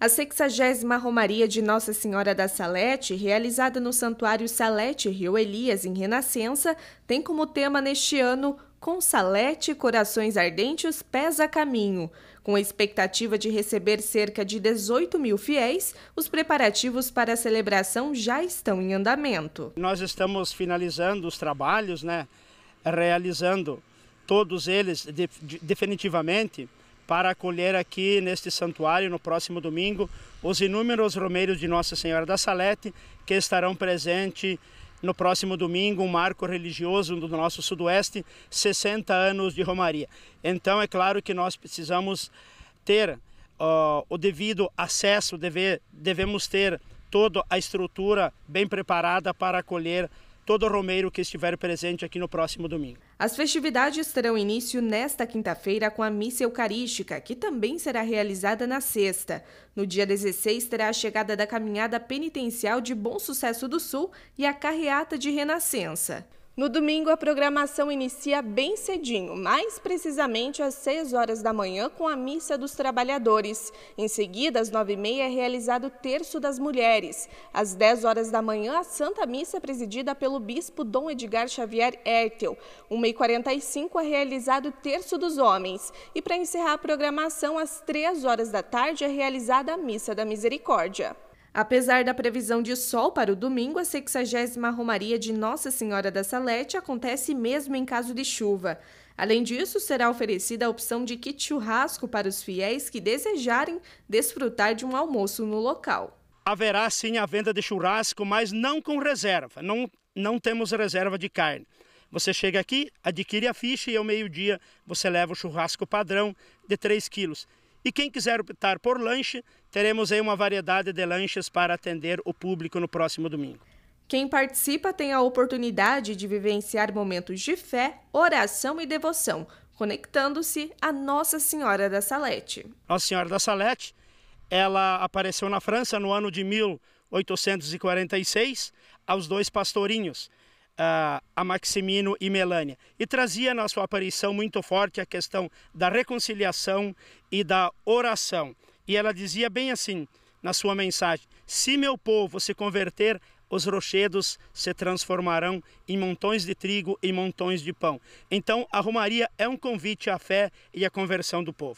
A 60 Romaria de Nossa Senhora da Salete, realizada no Santuário Salete Rio Elias, em Renascença, tem como tema neste ano Com Salete, Corações Ardentes, Pés a Caminho. Com a expectativa de receber cerca de 18 mil fiéis, os preparativos para a celebração já estão em andamento. Nós estamos finalizando os trabalhos, né? realizando todos eles de, de, definitivamente para acolher aqui neste santuário no próximo domingo os inúmeros romeiros de Nossa Senhora da Salete que estarão presentes no próximo domingo, um marco religioso do nosso Sudoeste, 60 anos de Romaria. Então, é claro que nós precisamos ter uh, o devido acesso, deve, devemos ter toda a estrutura bem preparada para acolher todo romeiro que estiver presente aqui no próximo domingo. As festividades terão início nesta quinta-feira com a missa eucarística, que também será realizada na sexta. No dia 16 terá a chegada da caminhada penitencial de Bom Sucesso do Sul e a carreata de Renascença. No domingo, a programação inicia bem cedinho, mais precisamente às 6 horas da manhã, com a Missa dos Trabalhadores. Em seguida, às 9h30, é realizado o Terço das Mulheres. Às 10 horas da manhã, a Santa Missa é presidida pelo Bispo Dom Edgar Xavier Ertel. 1h45 é realizado o Terço dos Homens. E para encerrar a programação, às 3 horas da tarde, é realizada a Missa da Misericórdia. Apesar da previsão de sol para o domingo, a 60 Romaria de Nossa Senhora da Salete acontece mesmo em caso de chuva. Além disso, será oferecida a opção de kit churrasco para os fiéis que desejarem desfrutar de um almoço no local. Haverá sim a venda de churrasco, mas não com reserva. Não, não temos reserva de carne. Você chega aqui, adquire a ficha e ao meio-dia você leva o churrasco padrão de 3 quilos. E quem quiser optar por lanche, teremos aí uma variedade de lanches para atender o público no próximo domingo. Quem participa tem a oportunidade de vivenciar momentos de fé, oração e devoção, conectando-se à Nossa Senhora da Salete. Nossa Senhora da Salete, ela apareceu na França no ano de 1846 aos dois pastorinhos, ah, a, Maximino e Melânia. E trazia na sua aparição muito forte a questão da reconciliação e da oração. E ela dizia bem assim na sua mensagem: Se meu povo se converter, os rochedos se transformarão em montões de trigo e montões de pão. Então, a Romaria é um convite à fé e à conversão do povo.